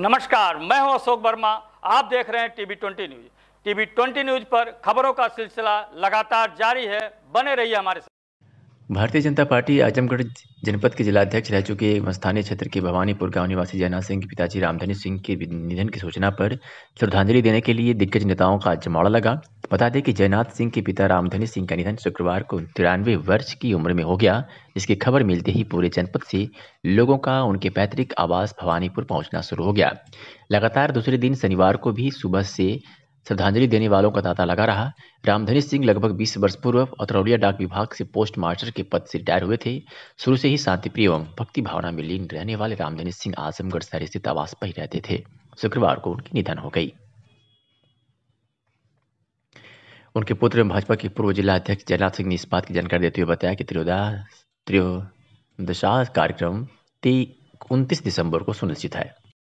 नमस्कार मैं हूं अशोक वर्मा आप देख रहे हैं TV twenty news TV twenty news पर खबरों का सिलसिला लगातार जारी है बने रहिए हमारे साथ भारतीय जनता पार्टी आजमगढ़ जनपद के जिलाध्यक्ष रह चुके एवं स्थानीय क्षेत्र के भवानीपुर गांव निवासी जयनाथ सिंह के पिताजी रामधनी सिंह के निधन की सूचना पर श्रद्धांजलि देने के लिए दिग्गज नेताओं का जमाड़ा लगा बता दें कि जयनाथ सिंह के पिता रामधनी सिंह का निधन शुक्रवार को तिरानवे वर्ष की उम्र में हो गया जिसकी खबर मिलते ही पूरे जनपद से लोगों का उनके पैतृक आवास भवानीपुर पहुंचना शुरू हो गया लगातार दूसरे दिन शनिवार को भी सुबह से श्रद्धांजलि देने वालों का तांता लगा रहा रामधनी सिंह लगभग 20 वर्ष पूर्व अतरौलिया डाक विभाग से पोस्ट मास्टर के पद से रिटायर हुए थे शुरू से ही शांतिप्रिय एवं भक्ति भावना में लीन रहने वाले रामधनी सिंह आजमगढ़ शहरी स्थित आवास पर ही रहते थे शुक्रवार को उनकी निधन हो गई उनके पुत्र एवं भाजपा के पूर्व जिला अध्यक्ष जयनाथ सिंह ने इस बात की जानकारी देते हुए बताया कि त्रियोदा त्रियोदशा कार्यक्रम ती उनतीस दिसंबर को सुनिश्चित है